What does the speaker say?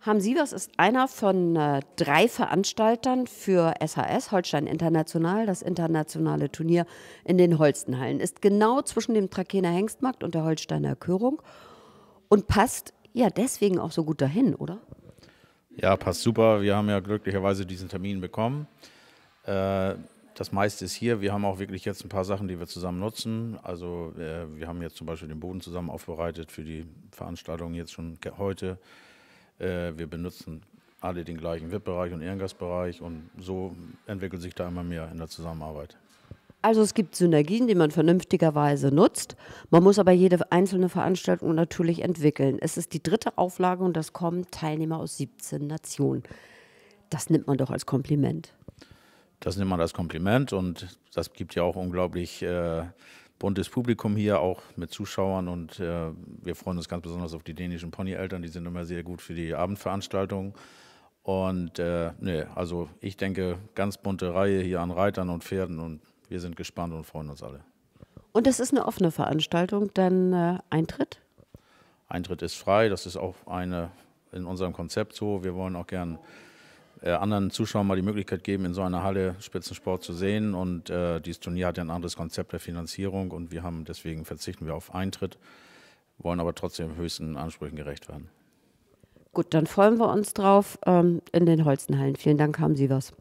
Haben Sie, das ist einer von äh, drei Veranstaltern für SHS, Holstein International. Das internationale Turnier in den Holstenhallen ist genau zwischen dem Trakener Hengstmarkt und der Holsteiner Körung und passt ja deswegen auch so gut dahin, oder? Ja, passt super. Wir haben ja glücklicherweise diesen Termin bekommen. Äh, das meiste ist hier. Wir haben auch wirklich jetzt ein paar Sachen, die wir zusammen nutzen. Also äh, wir haben jetzt zum Beispiel den Boden zusammen aufbereitet für die Veranstaltung jetzt schon heute. Äh, wir benutzen alle den gleichen WIP-Bereich und Ehrengastbereich und so entwickelt sich da immer mehr in der Zusammenarbeit. Also es gibt Synergien, die man vernünftigerweise nutzt. Man muss aber jede einzelne Veranstaltung natürlich entwickeln. Es ist die dritte Auflage und das kommen Teilnehmer aus 17 Nationen. Das nimmt man doch als Kompliment. Das nimmt man als Kompliment und das gibt ja auch unglaublich äh, buntes Publikum hier, auch mit Zuschauern. Und äh, wir freuen uns ganz besonders auf die dänischen Ponyeltern. Die sind immer sehr gut für die Abendveranstaltungen. Und äh, nee, also ich denke, ganz bunte Reihe hier an Reitern und Pferden. Und wir sind gespannt und freuen uns alle. Und das ist eine offene Veranstaltung, dann äh, Eintritt? Eintritt ist frei, das ist auch eine in unserem Konzept so. Wir wollen auch gern äh, anderen Zuschauern mal die Möglichkeit geben, in so einer Halle Spitzensport zu sehen. Und äh, dieses Turnier hat ja ein anderes Konzept der Finanzierung und wir haben deswegen verzichten wir auf Eintritt, wollen aber trotzdem höchsten Ansprüchen gerecht werden. Gut, dann freuen wir uns drauf ähm, in den Holzenhallen. Vielen Dank, haben Sie was.